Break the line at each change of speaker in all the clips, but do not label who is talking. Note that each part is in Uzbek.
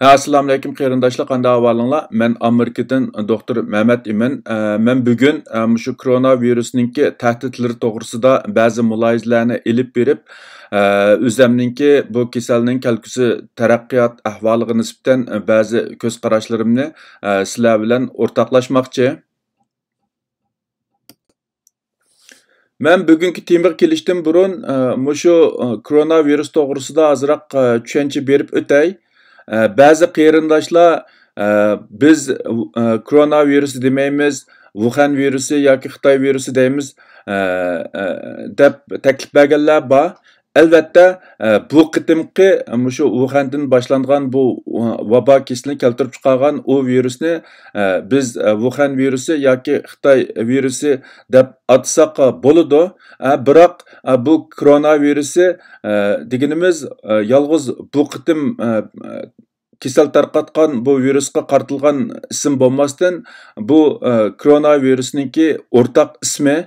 Assalamu alaykum qarindoshlar, qanday ahvolinglar? Men Amerikadan doktor Mehmet Iman. Men bugun e, shu koronavirusninki tahditlari to'g'risida ba'zi mulohazalarni elib berib, e, o'zimninki bu kasalning kelgusi taraqqiyot ahvoliga nisbatan ba'zi ko'z qarashlarimni e, sizlar bilan o'rtoqlashmoqchi. Мен бүгінгі темір келіштен бұрын мұшу коронаvirus тоғырысыда азырақ түшенші беріп өтәй. Bəzi qeyrindaşlar e, biz e, koronavirus deməyimiz, Wuhan virusu yoki Xitoy virusu deymiz e, deb taklif berganlar bor. Әлбәттә, бу кытымкы мушу Ухандан башланган бу ваба кислин келтирип чыгарган у вирусны без Ухан вирусы яки қытай вирусы деп атсак болады, бирок бу коронавирусы дегеніміз, ялгыз бу кытым кесел тарқатқан бұл вирусқа қартылған ісім болмастан бұл коронавирусныкі ортақ ісімі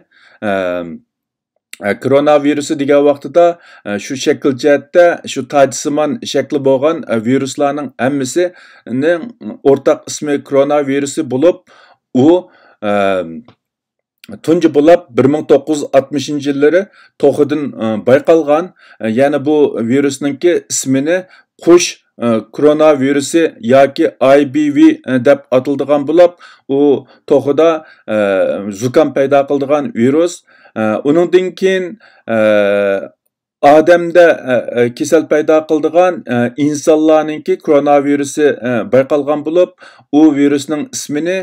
Э, коронавирусы деген уақытыда э, шу шекіл жәтті, шу тадысыман шеклі болған э, вирусларының әмісі ортақ ісімі коронавирусы болып, о ә, түнжі болап 1960 жылдары тоқыдың байқалған, яны бұл вирусының ке ісіміні қош коронавирусы яки IBV деп атылдыған болып, о тоқыда ә, зұкан пайда қылдыған вирус, Оныңдан кейін адамда кесел пайда қылдыған инсанларныңки коронавирусы байқалған болып о вирусның ісміне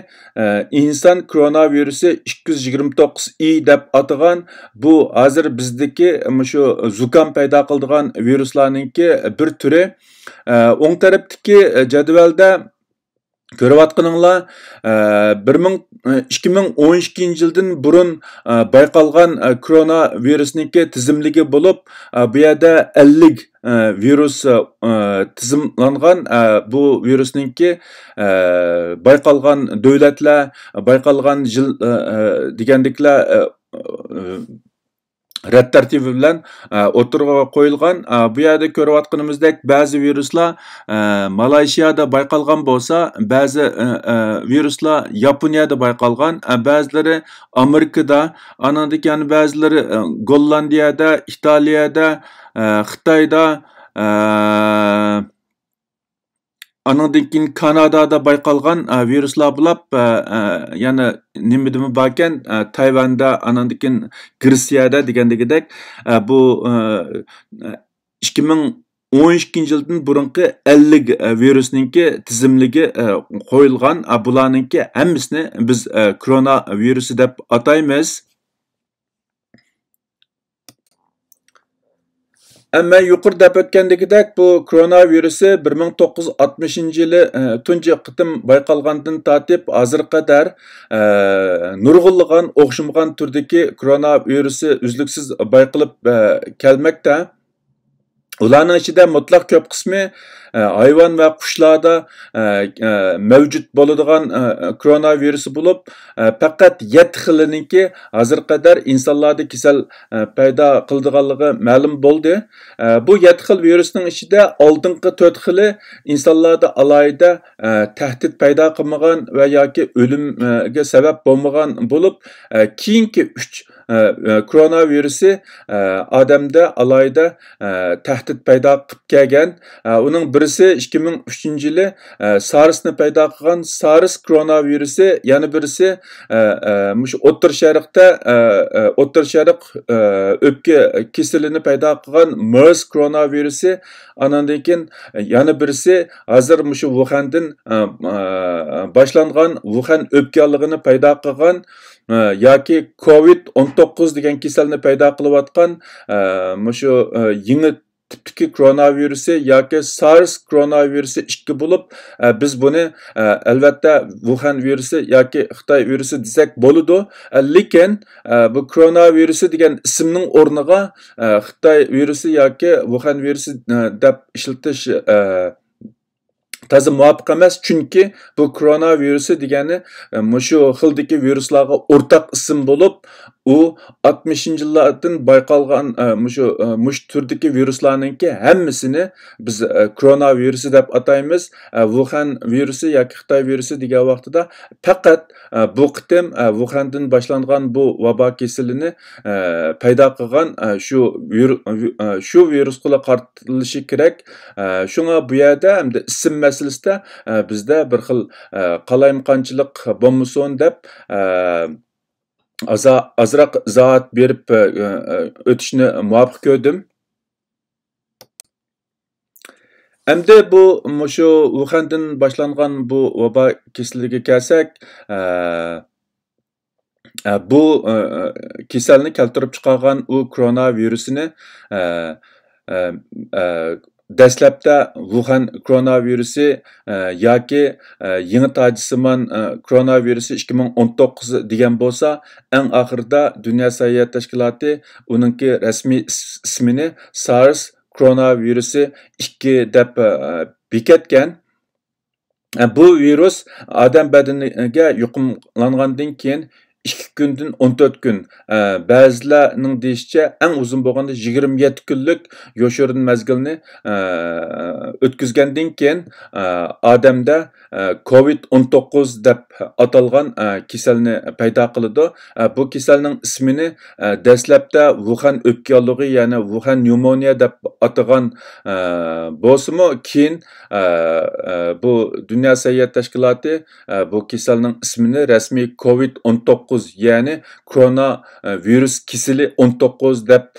инсан коронавирусы 229 и деп атыған бұл әзір біздікі мұшу зукан пайда қылдыған вирусларныңки бір түрі оң тараптыки жәдуәлда көріп атқыныңла ә, 2012 жылдың бұрын байқалған ә, коронавирусники тізімлігі болып ә, бұяда әлік ә, тізімланған ә, бұл вирусники ә, байқалған дәулетлә байқалған жыл ә, rad tartibi bilan o'tirg'a qo'yilgan bu yerda ko'rayotganimizdek ba'zi viruslar malayshiyada baykalgan bo'lsa ba'zi viruslar yaponiyada bayqalgan bazıları amerikada anadiki yani ba'zilari gollandiyada italiyada xitoyda анадан кейін канадада байқалған ә, вируслар болап ә, яғни бар екен тайванда анадан кейін грецияда дегендегідек бұл екі жылдың бұрынғы әллік ә, вирусныңки тізімлігі қойылған ә, бұлардыңки біз коронавирусы деп атаймыз Әмі үйқір дәп өткендегідәк бұл коронавирусы 1960 жылы ә, қытым байқалғандың татып азыр қадар ә, нұрғылыған оқшымған түрдеке коронавирусы үзіліксіз байқылып ә, кәлмәкті. Ularning ichida mutlaq ko'p qismi hayvon e, va qushlarda e, e, mavjud bo'ladigan koronavirusi bo'lib, faqat 7 xiliniki hozir qadar insonlarda kasal paydo qildiganligi ma'lum bo'ldi. Bu 7 xil virusning ichida oldingi to'rt xili insonlarda alohida tahdid paydo qilmagan va yoki o'limga sabab bo'lmagan bo'lib, keyingi 3 E, koronavirusi odamda e, alayda e, tahdid paydo qilib kelgan uning birisi ikki ming uchinchi yili sarsni paydo qilgan sars koronavirusi yana birisi shu o'ttir sharqda o'ttir sharq o'pka kesilini paydo qilgan mers koronavirusi anandan keyin yana birisi hozir shu vuhandan boshlangan vuhan o'pkalig'ini paydo qilgan Ee, yoki covid 19 degan kasalni paydo qilayotgan e, shu e, yangi tipdagi koronavirusi yoki sars koronavirusi ikki bo'lib e, biz buni albatta vuhan virusi yoki xitoy virusi desak bo'ladi lekin bu koronavirusi degan ismning o'rniga xitoy virusi yoki vuhan virusi deb ishlatish таза муапиқ эмес чүнки бу короновирус дегени мушу хилдики вирусларга ортак исм болуп u oltmishinchi yillardan bayqalgan mushu e, mush e, turdagi viruslarninki hammasini biz e, koronavirusi deb ataymiz vuhan virusi yoki xitoy virusi degan vaqtida faqat bu qitim vuhandan boshlangan bu vabo kesilini paydo qilgan shu shu virusga qartilishi kerak shunga bu yerda hamda ism masalasida bizda bir xil qalaymqanchilik bo'lmasin deb Азырақ заат беріп э, э, өтішіні муапык көрдім. Әмді бұл мұшу Ухандын башланған бұл ваба кесілігі кәсәк, э, бұл кеселіні кәлтіріп чықарған у коронавирусыны dastlabda Wuhan koronavirusi e, yoki e, yangi tajisimon e, koronavirusi 2019 degan bo'lsa, eng oxirida Dunyo sayyohat tashkiloti uningki rasmiy ismini SARS koronavirusi 2 deb e, bekatgan. E, bu virus odam badaniga yuqumlangandan keyin 2 күнден 14 күн. бәзілінің дейішче, әң ұзын болғанда 27 күнлік йошырын мәзгіліні өткізгенден кейін адамда COVID-19 деп аталған кеселіні пайда қылыды. Бұл кеселінің ісміні дәсләпті Вухан өпкелігі, яғни Вухан pneumonia деп атаған босымы кейін бұл Дүния Сәйет Тәшкілаты бұл кеселінің ісміні рәсми COVID-19 19 яғни коронавирус кесілі 19 деп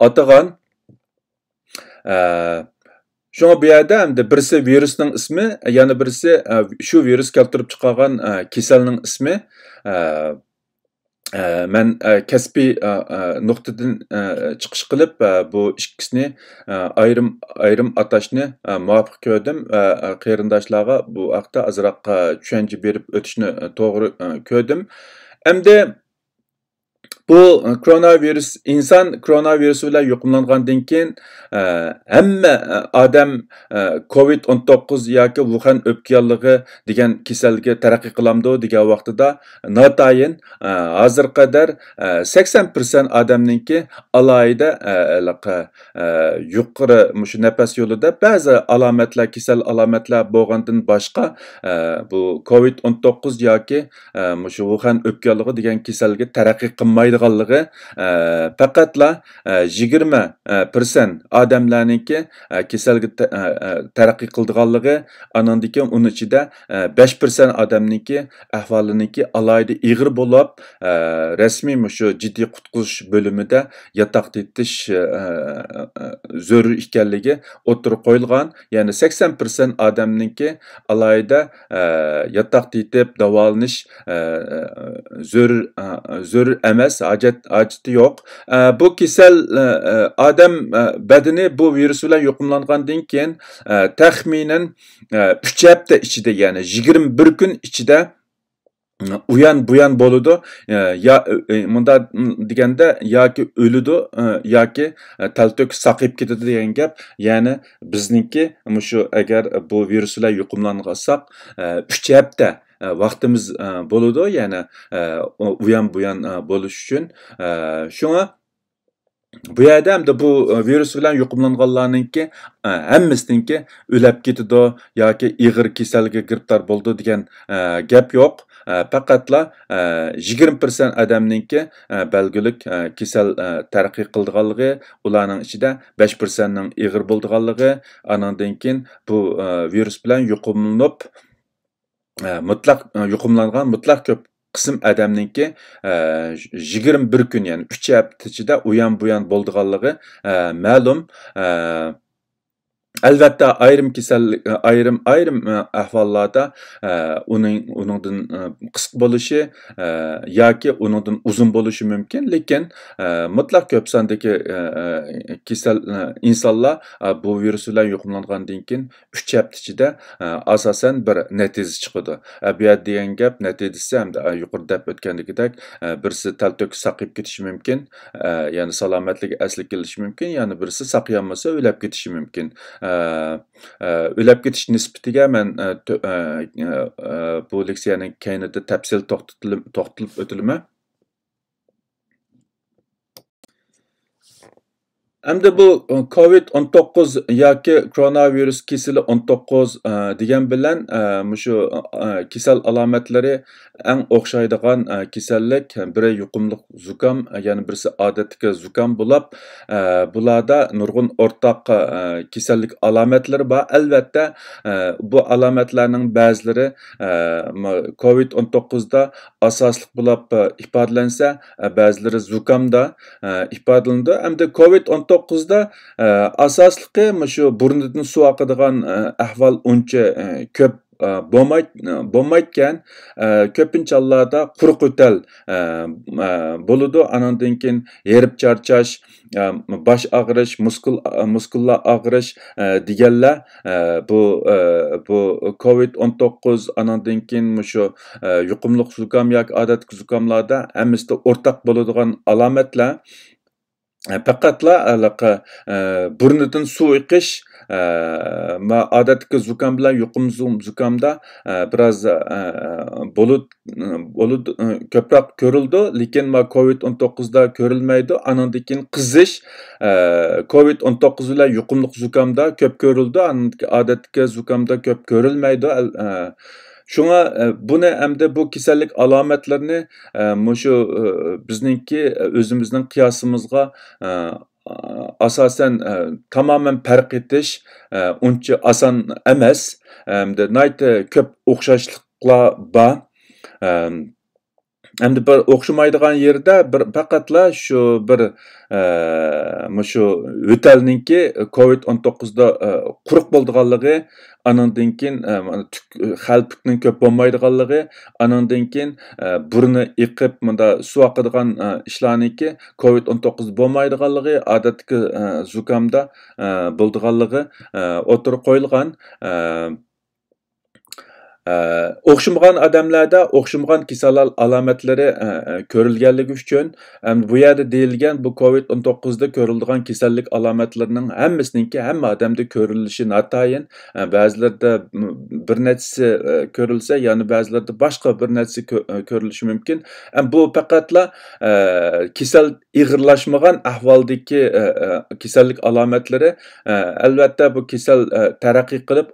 атаған Шуңа бу әмді бірсі вирусның ісмі, яны бірсі шу вирус келтіріп чықаған кеселнің ісмі. Мен кәсби нұқтыдың чықыш қылып, бұл ішкісіне айрым, айрым аташны муапық көрдім. Қиырындашлаға бұл ақта азырақ түшенчі беріп өтішіні тоғыры көрдім. hem de bu e, koronavirus inson koronavirusi bilan yuqumlangandan keyin e, hamma e, odam covid 19 yoki vuhan o'pkallig'i degan kasalga taraqqiy qilamdi degan vaqtida notayin hozir qadar 80 persent odamninki alohida yuqori shu nafas yo'lida ba'zi alomatlar kasal alomatlar bo'lgandan boshqa bu covid 19 yoki shu vuhan o'pkallig'i degan kasalga taraqqiy qilmaydi qo'yilganligi e, faqatla e, yigirma e, persent odamlarniki kasalga taraqqiy qildiganligi anandiki uni ichida besh persent odamniki ahvoliniki alayida ig'ir bo'lib rasmiy shu jiddiy qutqizish bo'limida yotoq tetish zarur ekanligi o'tirib qo'yilgan ya'ni sakson persent odamniki alayida yotoq tetib davolanish zo'r zo'r emas hojat hojati yo'q bu kasal odam e, e, e, badani bu virus bilan yuqumlangandan keyin taxminan uch hafta ichida ya'ni yigirma bir kun ichida uyan buyan bo'ladi ya bunda deganda yoki o'ladi yoki taltok saqib ketadi degan gap ya'ni bizniki shu agar bu viruslar yuqumlansak uch hafta vaqtimiz bo'ludi ya'ni u ham bu ham bo'lish uchun shunga bu yerda hamda bu virus bilan yuqumlanganlarninki hammasiniki o'lab ketidi yoki ig'ir kasalga giribdor bo'ldi degan gap yo'q faqatla yigirma persent odamninki belgilik kasal tarqiy qildiganligi ularning ichida besh persentning ig'ir bo'ldiganligi anandan keyin bu virus bilan yuqumlanib Э, mutlaq э, yuqumlangan mutlaq ko'p qism odamninki yigirma э, bir kun ya'ni uch hafta ichida uyan buyan bo'ldiganligi ma'lum Albatta ayrim kasal ayrim ayrim e, ahvollarda e, uning uningdan e, qisq bo'lishi yoki uningdan uzun bo'lishi mumkin, lekin mutlaq ko'p sondagi kasal insonlar bu virus bilan yuqumlangandan keyin 3 hafta ichida asosan bir natija chiqadi. Bu yer degan gap natijasi hamda yuqorida deb o'tgandagidek birisi taltok saqib ketishi mumkin, ya'ni salomatlik asli kelishi mumkin, ya'ni birisi saqlanmasa o'lib ketishi mumkin. o'lab ketish nisbatiga men bu leksiyaning keyinida tafsil to'xtatilib o'tilmi Әмді бұл COVID-19 яки коронавирус кесілі 19 деген білін мүші кесел аламетлері әң оқшайдыған кеселлік бірі юқымлық зүкам, яны бірісі адеттікі зүкам болап, бұлада нұрғын ортақ кеселлік аламетлері ба. Әлбәтті бұл аламетлерінің бәзілері COVID-19-да асаслық болап ипадыленсе, бәзілері зүкамда ипадылынды. Әмді COVID-19 2009da e, asosliqi mana shu burnidan suv oqadigan ahvol e, uncha e, ko'p bo'lmayotgan ko'pinchalarda quruq yo'tal bo'ladi anandan keyin yerib charchash bosh og'rish muskul muskullar og'rish deganlar bu bu covid 19 anandan keyin shu yuqumliq zukam yoki odat zukamlarda hammasida o'rtaq bo'ladigan alomatlar Faqatla alaqa e, burnidan suv iqish e, ma odatdagi zukam bilan yuqum zukamda e, biroz bulut bulut ko'proq ko'rildi lekin ma covid 19 da ko'rilmaydi anandan keyin qizish covid 19 bilan yuqumli zukamda ko'p ko'rildi odatdagi zukamda ko'p ko'rilmaydi Шуңа буны әмді бу кеселлек аламәтләрне мошу безнеңки өзімізнің қиясымызға asasen e, tamamen perk etiş e, unca asan emez. E, de nayte köp okşaşlıkla ba. E, Әмді бір оқшымайдыған ерді бір пақатла шо бір мұшу өтәлінінке COVID-19-да құрық болдығалығы, анандын кейін көп болмайдығалығы, анандын кейін бұрыны иқіп мұнда су ақыдыған COVID-19 болмайдығалығы, адаткі зукамда болдығалығы отыр қойылған o'xshamagan odamlarda o'xshamagan kasallar alomatlari e, e, ko'rilganligi uchun bu yerda deyilgan bu covid 19da ko'riladigan kasallik alomatlarining hammasiningki hamma odamda ko'rilishi notayin e, ba'zilarda bir nechisi ko'rilsa ya'ni ba'zilarda boshqa bir nechisi ko'rilishi mumkin bu faqatla kasal ig'irlashmagan ahvoldagi kasallik alomatlari albatta bu kasal taraqqiy qilib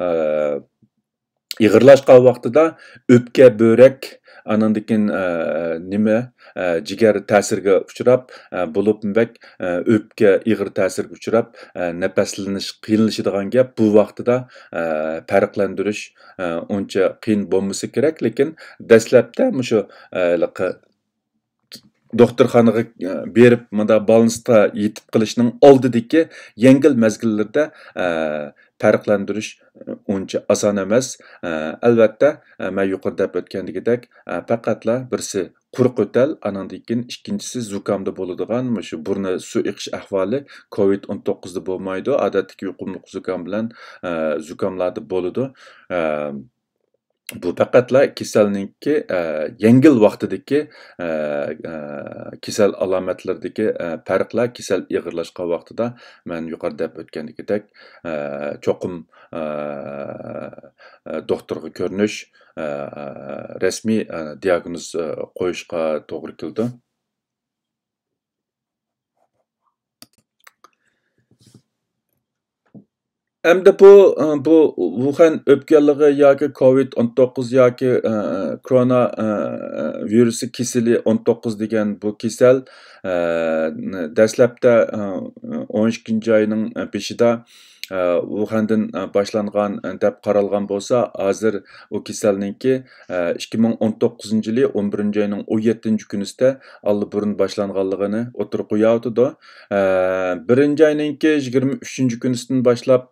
yig'irlashqa vaqtida o'pka bo'rak anandikin nima jigar ta'sirga uchrab bo'lib bak o'pka ig'ir ta'sirga uchrab nafaslanish qiyinlashadigan gap bu vaqtida farqlandirish uncha qiyin bo'lmasa kerak lekin dastlabda shu doktorxonaga berib mana balansda yetib qilishning oldidagi yangil mazgillarda farqlantirish e, uncha oson emas e, albatta e, man yuqorida o'tgandagidek faqatla birsi quruq yo'tal anandan keyin ikkinchisi zukamda bo'ladigan shu burni suv iqish ahvoli covid o'n to'qqizda bo'lmaydi odatdagi yuqumli zukam bilan zukamlarda bo'ladi Bu faqatla kasalningki e, yengil vaqtidagi e, e, kasal alomatlardagi farqlar kasal ig'irlashgan vaqtida man yuqorida deb o'tgandagidek cho'qim doktorga ko'rinish rasmiy diagnoz qo'yishga to'g'ri keldi Әмді bu бұ e, Wuhan ya ki COVID-19 яки e, korona e, virüsü kesili 19 degan bu kesal dastlabda 12 ayının beshida Э, Ухандын э, башланған э, деп қаралған болса, азыр о кеселінеңке 2019 жылы 11 айның 17 жүкіністі алы бұрын башланғалығыны отыр қоя отыды. Бірінші айныңке 23 күністін башлап,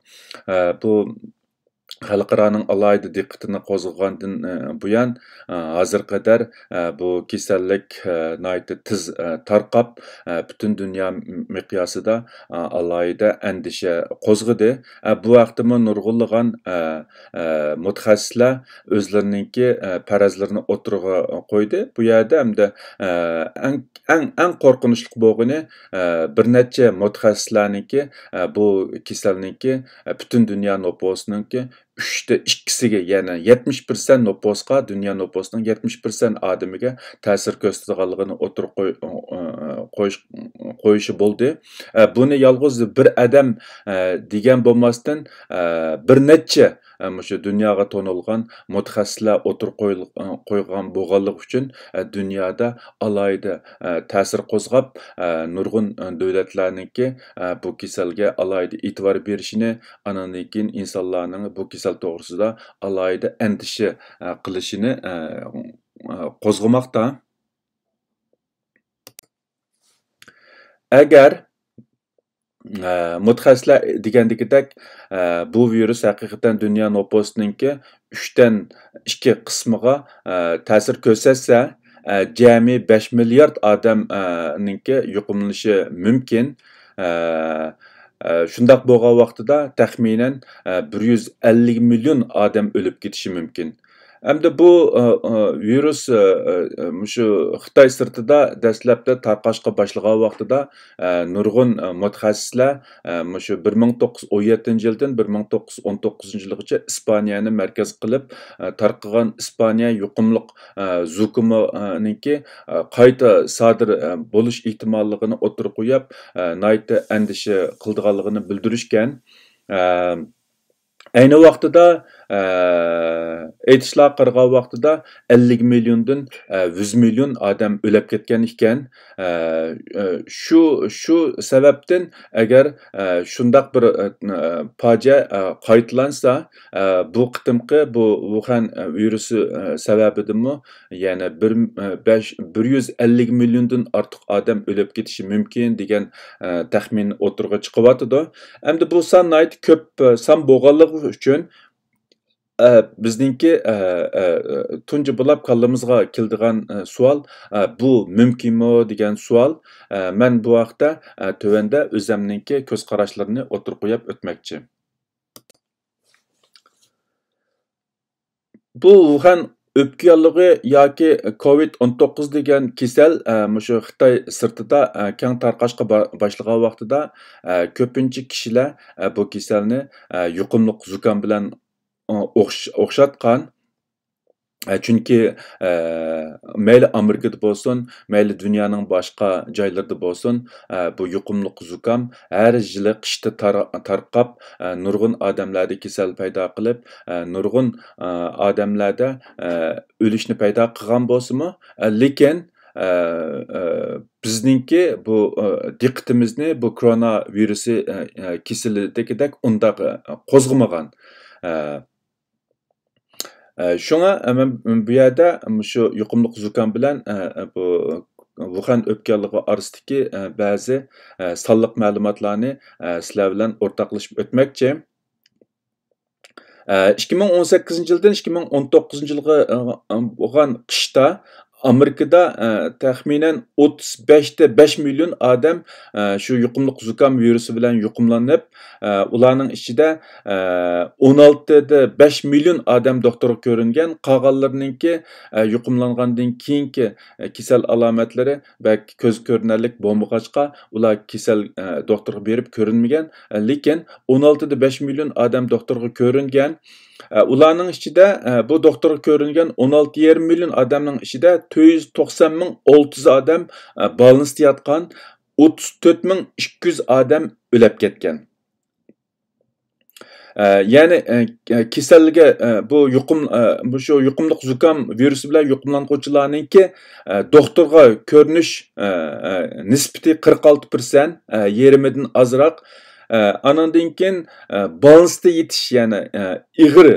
бұл xalqaroning alohida diqqatini qo'zg'agandan buyon hozirga qadar bu kasallik nihoyatda tiz tarqab butun dunyo miqyosida alohida andisha qo'zg'adi bu vaqtimi nurg'unlagan mutaxassislar o'zlarininki farazlarini o'tirg'a qo'ydi bu yerda hamda eng eng qo'rqinchli bo'lgani bir necha mutaxassislarniki bu kasalniki butun dunyo nuposiniki 3-də 2-sinə, yəni 70% nüfusqa, dünya nüfusunun 70% adamiyə təsir göstərdiyini oturub qoyuş qoyuşu oldu. Bunu yalnız bir adam e, degan bolmasdan e, bir neçə Э, мұшы дүнияға тонылған мұтхәсілі отыр э, қойған бұғалық үшін э, дүнияда алайды тәсір қозғап нұрғын ке, бұл кеселге алайды итвар берішіне ананы екен инсанларының бұл кесел тоғырсызда алайды әндіші қылышыны қозғымақта Әгер mutaxassislar degandagidek bu virus haqiqatan dunyo nuposiningki uchdan ikki qismiga ta'sir ko'rsatsa jami besh milliard odamninki yuqumlanishi mumkin shundoq bo'lgan vaqtida taxminan bir yuz ellik million odam o'lib ketishi mumkin Әмді бұл вирус мүші Қытай сыртыда дәсләпті тарқашқа башлыға вақытыда нұрғын мұтхасислер мүші 1917 жылдан 1919 жылғыча Испанияны мәркез қылып тарқыған Испания юқымлық зүкімініңке қайта садыр болыш ихтималлығыны отыр қойып, найты әндіші қылдығалығыны білдірішкен. Әйні вақытыда Әйтішіла э, қырға уақытыда 50 миллиондын 100 э, миллион адам өліп кеткен екен. Э, шу, шу сәбептен әгер шындақ бір пача қайтыланса, бұл қытымқы бұл ұхан вирусы сәбәбі дімі, яны 150 миллиондын артық адам өліп кетіші мүмкін деген тәхмен отырға чықыватыды. Әмді бұл сан айт көп сан боғалық үшін Э, bizningki э, э, tunji bo'lib qoldimizga keldigan savol bu mumkinmi degan savol man bu vaqtda e, tuvanda o'zimningki ko'z qarashlarini o'tirib qo'yib o'tmoqchi bu xan o'pkiyonligi yoki covid 19 degan kasal e, mushu xitoy sirtida e, keng tarqashga boshlagan vaqtida ko'pincha kishilar bu kasalni yuqumli zukam bilan ұқшатқан ә, чүнки ә, мәйлі америкада болсын мәйлі дүнияның башқа жайларда болсын ә, бұл юқымлық зукам әр жылы қышты тар, тарқап ә, нұрғын адамларды кесел пайда қылып ә, нұрғын ә, адамларда ә, өлішіні пайда қылған болсы ма ә, лекен ә, ә біздіңке бұл ә, диқтымызны бұл коронавирусы ә, ә, ондағы ә, қозғымаған shunga e, bu yerda shu yuqumli zukan bilan e, e, bu vuhan o'pkaligi orasidagi ba'zi sonliq ma'lumotlarni sizlar bilan o'rtoqlashib o'tmoqchi. 2018 yildan 2019 yilga bo'lgan qishda Amerika'da e, təxminən 35-də 5 milyon adam e, şu yuqumluq zukam virüsü bilan yuqumlanıb, e, ularning ichida e, 16da 5 e, e, e, milyon adam doktorga ko'ringan, qolganlarninki e, yuqumlangandan keyingi e, kasal alomatlari balki ko'z ko'rinarlik bo'lmag'achqa ular kasal e, doktorga berib ko'rinmagan, e, lekin 16da 5 milyon adam doktorga ko'ringan. Ұланың э, де, э, бұл докторға көрінген 16-20 миллион адамның де 490 мүн 30 адам балын ятқан 34 мүн 200 адам өлеп кеткен. Э, яғни кеселіге бұл юқымдық зүкам вирусы білі юқымдан қочыланың ке докторға көрініш ниспіті 46%, 20 ерімедің азырақ ананден кейін балансты етіш яғни игір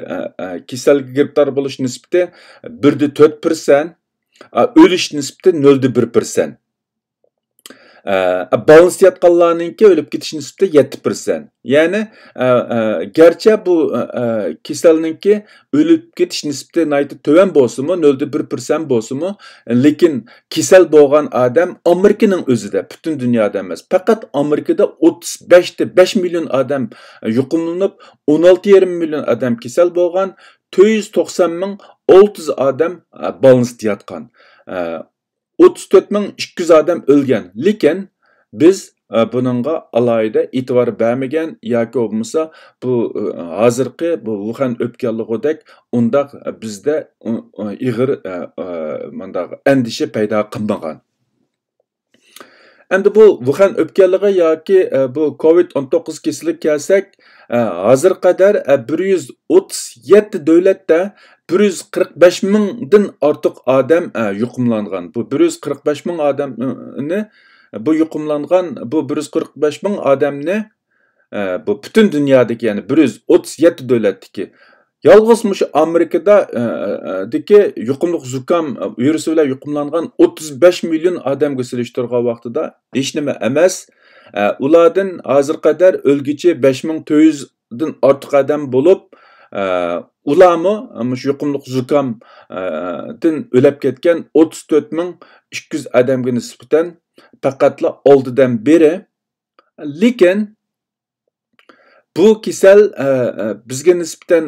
кеселге гирптар болуш нисбити 1.4 өліш нисбити 0.1 E, Afg'onistonlarninki o'lib ketish nisbati 7%. Ya'ni e, e, garchi bu kasalninki o'lib ketish nisbati nayta tuvan bo'lsinmi, 0.1% bo'lsinmi, lekin kasal bo'lgan odam Amerikaning o'zida, butun dunyoda emas. Faqat Amerikada 35 ta 5 million odam yuqumlanib, 16.5 million odam kasal bo'lgan, 290 ming 600 odam balanst yotgan. 34 мың 200 адам өлген лекен біз бұныңға алайда итвар бәмеген яки болмаса бұл азырқы бұл лухан өпкелігідек ұндақ бізде иғыр мындағы әндіше пайда қылмаған Әнді бұл Wuhan өпкелігі яки бұл COVID-19 кесілік келсек, ә, қазір қадар 137 дәулетте 145 mingdan ortiq odam e, yuqumlangan bu 145 ming odamni e, bu yuqumlangan bu 145 ming odamni e, bu butun dunyodagi ya'ni 137 davlatdagi yolg'iz mushu amerikadadagi yuqumliq zukam virusi bilan yuqumlangan 35 million odamga solishtirgan vaqtida hech nima emas ulardan hozir qadar o'lgichi 5400 dan ortiq odam bo'lib ularmi shu yuqumliq zukomdan e, o'lab ketgan o'ttiz to'rt ming ikki yuz odamga nisbatan faqatla oldidan beri lekin bu kasal e, e, bizga nisbatan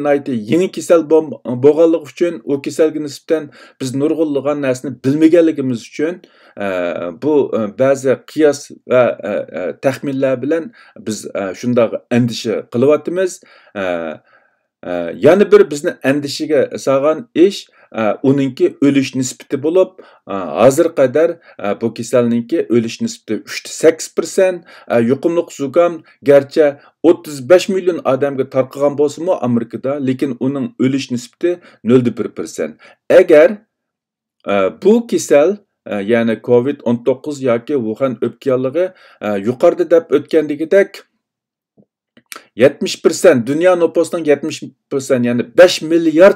yangi kasal bo'lganligi uchun u kasalga nisbatan biz nurg'unlagan narsani bilmaganligimiz uchun bu ba'zi qiyos va taxminlar bilan biz shundoq andisha qilyapmiz Э, яны бір бізні әндішіге саған еш оныңке э, өліш ниспіті болып, э, азыр қадар бұл кеселінінке өліш ниспіті 3-8%, юқымлық зуғам гәрче 35 миллион адамға тарқыған болсы мұ Америкада, лекен оның өліш ниспіті 0,1 1 Әгер бұл кесел, яны COVID-19 яке Вухан өпкеялығы юқарды дәп өткендегі 70% dunyo nupusining 70% ya'ni 5 milyar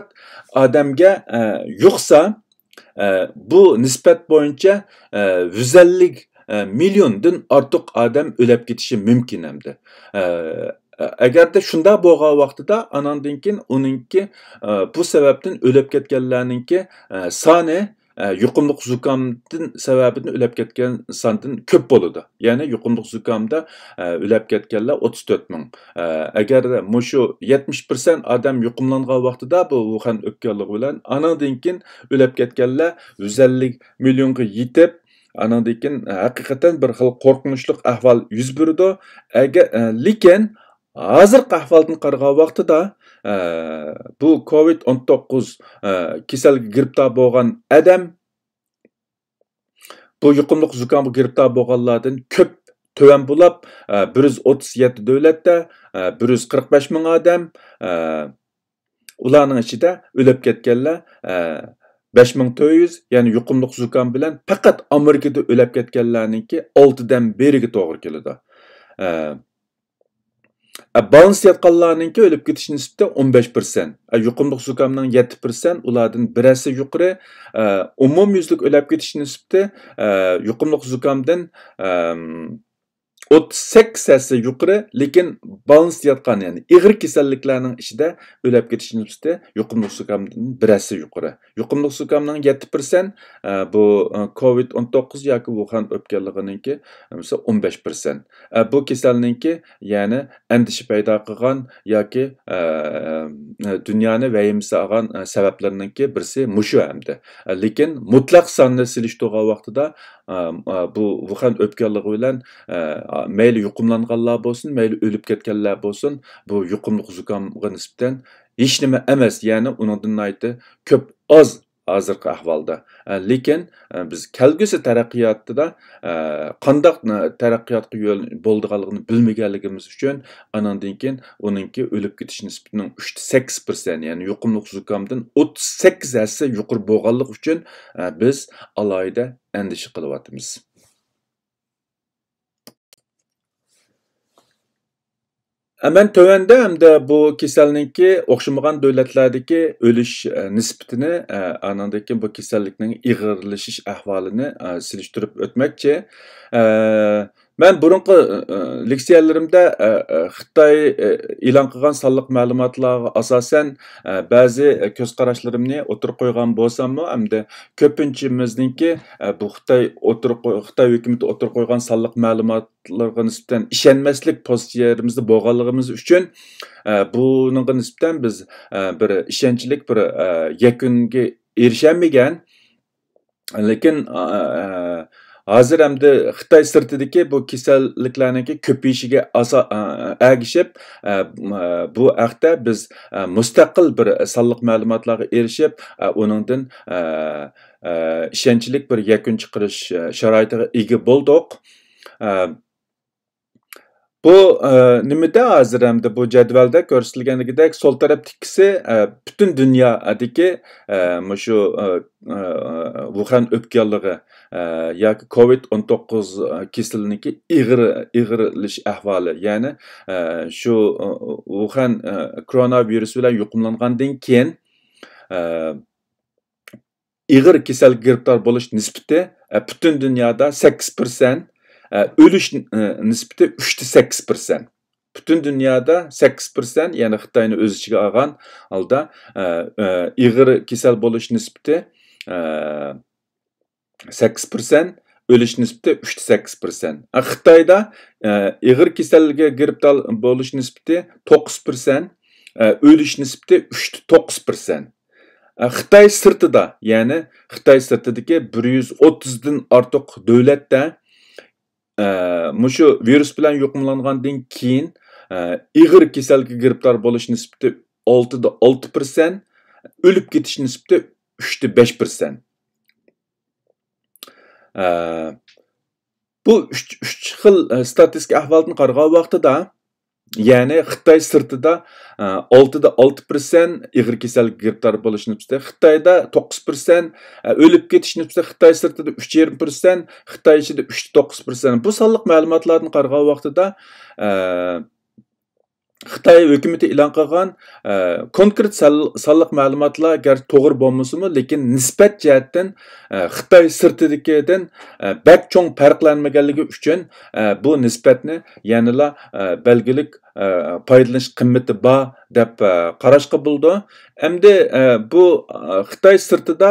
adamga e, yuqsa e, bu nispet boyunca e, 150 e, milliondan ortiq odam o'lib ketishi mumkin de e, agarda shunday bo'lgan vaqtida anandan keyin uninki e, bu sababdan o'lib ketganlarninki e, soni Э, yuqumliq zukamdin sababini ulab ketgan sondan ko'p bo'ladi ya'ni yuqumliq zukamda ulab e, ketganlar o'ttiz to'rt ming e, agar mushu yetmish persent odam yuqumlangan vaqtida bu uxan o'pkanligi bilan anadan keyin ulab ketganlar yuz ellik millionga yetib anadan keyin e, haqiqatdan bir xil qo'rqinchli ahvol yuz berdi lekin hozirgi ahvolni qaragan vaqtida bu covid 19 e, kasalga giribtor bo'lgan odam bu yuqumli zukamga giribtor bo'lganlardan ko'p tuvan bo'lib e, bir yuz o'ttiz yetti davlatda e, bir yuz qirq besh ming odam ularning ichida o'lib ketganlar besh ming to'rt yuz ya'ni yuqumli zukam bilan faqat amerikada o'lib ketganlarniki oltidan beriga to'g'ri keladi E, yatkallarının ki ölüp ketish nisbati 15%. E, yuqumliq zukamning 7%, ulardan birasi yuqori e, umum yuzlik ölüp ketish nisbati yuqumliq zukamdan 38 sesi yuqori lekin balans yotgan ya'ni ig'ir kasalliklarning ichida o'lab ketish nisbati yuqumliq sukamdan birasi yuqori yuqumliq sukamning 7% bu e, covid 19 yoki vuhan o'pkanliginingki e, mesela 15% e, bu ki ya'ni andisha paydo qilgan yoki dunyoni vahimsa sebeplerinin ki birisi mushu hamda lekin mutlaq sonni silishtirgan vaqtida bu vuhan o'pkanligi bilan mayli yuqumlanganlar bo'lsin mayli o'lib ketganlar bo'lsin bu yuqumli zukomga nisbatan hech nima emas ya'ni unidan ko'p oz hozirgi ahvolda e, lekin e, biz kelgusi taraqqiyotida e, qandoq taraqqiyotga yo'l bo'ldiganligini bilmaganligimiz uchun anandan keyin uninki o'lib ketish nisbatining 3.8% sakkiz persent ya'ni yuqumli zukomdan o'ttiz sakkiz hassa yuqori bo'lganligi uchun biz alohida andisha qilyapmiz Hemen tövəndə həm də bu kasallikki o'xshamagan davlatlardagi o'lish e, nisbatini e, anandaki bu kasallikning ig'irlashish ahvolini e, surishtirib o'tmoqchi. Мен бұрынғы э, э, лексияларымда Қытай э, илан қылған салық мәліматларға асасен бәзі көз отыр қойған болсам мы, әмді көпіншіміздіңкі бұл Қытай отыр Қытай отыр қойған салық мәліматларға нисбатан ішенмәслік позицияларымызды болғалығымыз үшін бұныңға нисбатан біз бір ішенчілік бір yakuniga erishamagan lekin hozir hamda xitoy sirtidagi bu kasalliklarniki ko'payishiga agishib e, e, e, bu haqda biz mustaqil bir sonliq ma'lumotlarga erishib uningdan ishonchlik bir yakun chiqarish sharoitiga ega bo'ldik Bu e, nimada hozir hamda bu jadvalda ko'rsatilganligidek sol taraf tikisi e, butun dunyodagi e, shu Wuhan o'pkanligi yoki COVID-19 kesilniki ig'ir ig'irlish ahvoli, ya'ni shu Wuhan koronavirus bilan yuqumlangandan keyin ig'ir kasal giriftor bo'lish nisbati butun dunyoda 8% өліш e, нисбети 3-8%. Бүтін dünyada 8%, yani Қытайны өз ішіге алған алда iğir кесел buluş нисбети 8%, өліш нисбети 3-8%. Қытайда иғыр girip dal болуш нисбети 9%, өліш нисбети 3-9%. Xitay da, yani Xitay sırtıdaki 130'dan artıq dövlətdə mushu virus bilan yuqumlangandan keyin e, ig'ir kasalga giribdor bo'lish nisbati 6 da 6%, o'lib ketish nisbati 3 da 5%. bu 3 xil e, statistik ahvolni qaragan vaqtida Яғни Қытай сыртыда 6-да 6% иғыр кеселге гирптар болыш Қытайда 9%, өліп кетіш нүпсті, Қытай сыртыда 3-20%, Қытай ішінде 3-9%. Бұл салық мәліматларын қарға уақытыда xitoy hukumati e'lon qilgan e, konkret sonliq ma'lumotlar garchi to'g'ri bo'lmasimi lakin nisbat jihatdan e, xitoy sirtidagidan e, bak cho'ng farqlanmaganligi uchun bu nisbatni yanila belgilik foydalanish qimmati ba deb qarashga bo'ldi endi bu xitoy sirtida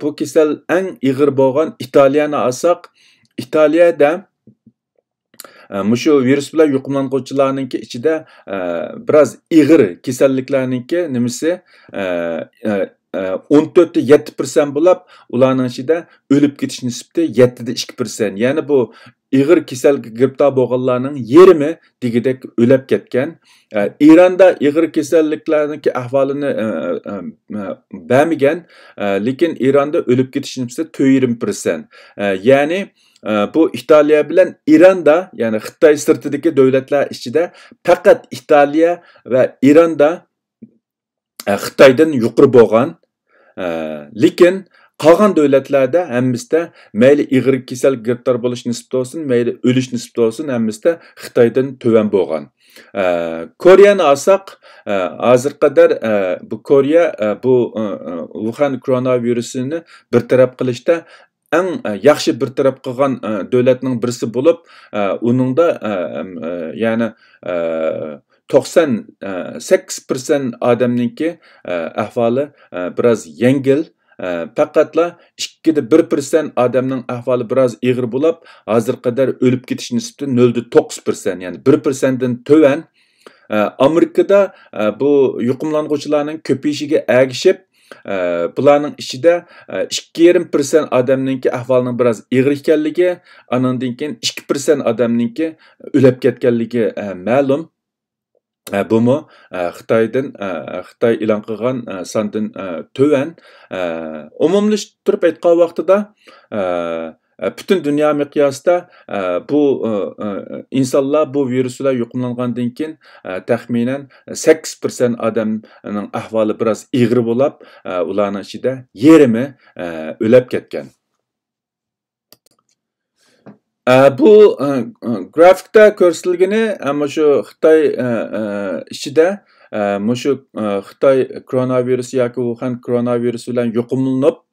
bu kisel eng ig'ir bo'lgan italiyani olsak italiyada mushu virus bilan yuqumlanuvchilarninki ichida biroz ig'ir kasalliklarniki nimasi o'n to'rtda yetti persent bo'lib ularning ichida o'lib ketish nisbati yettida ikki persent ya'ni bu ig'ir kasalga giribtor bo'lganlarning yarmi degidek o'lab ketgan eronda ig'ir kasalliklarniki ahvolini bamigan lekin eronda o'lib ketish nisbati to'rt yigirma persent ya'ni bu italiya bilan iranda ya'ni xitoy sirtidagi davlatlar ichida faqat italiya va iranda e, xitoydan yuqori bo'lgan lekin qolgan davlatlarda hammasida mayli ig'ir kasal giribdor bo'lish nisbati bo'lsin mayli o'lish nisbati bo'lsin hammasida xitoydan tuvan bo'lgan koreyani olsak e, hozir qadar e, bu koreya bu uxan koronavirusini taraf qilishda ən э, яхшы бір тарап қылған ә, э, дөләтінің бірісі болып, ә, оның да, яны, ә, ә, ә, ә, әхвалы біраз еңгіл, пәкатла 2-1% адамның әхвалы біраз иғыр болып, азыр қадар өліп кетішін 0,9%. яғни 1%-ден төвән, Америкада бұл үйқымланғушыларының көпейшіге әгішіп, Бұланың э, ichida e, ikki yarim адамның odamninki біраз biroz og'ir ekanligi anandan адамның ikki persent odamninki o'lab ketganligi e, ma'lum e, bumu xitoydan xitoy e'lon qilgan sandan tuvan Э, butun dunyo miqyosida э, bu э, insonlar bu viruslar yuqumlangandan keyin taxminan 8% odamning ahvoli biroz ig'ri bo'lib e, ularning ichida yarmi o'lab e, ketgan e, bu grafikda ko'rsatilgani Қытай shu xitoy ichida mushu xitoy koronavirusi yoki koronavirusi bilan yuqumlanib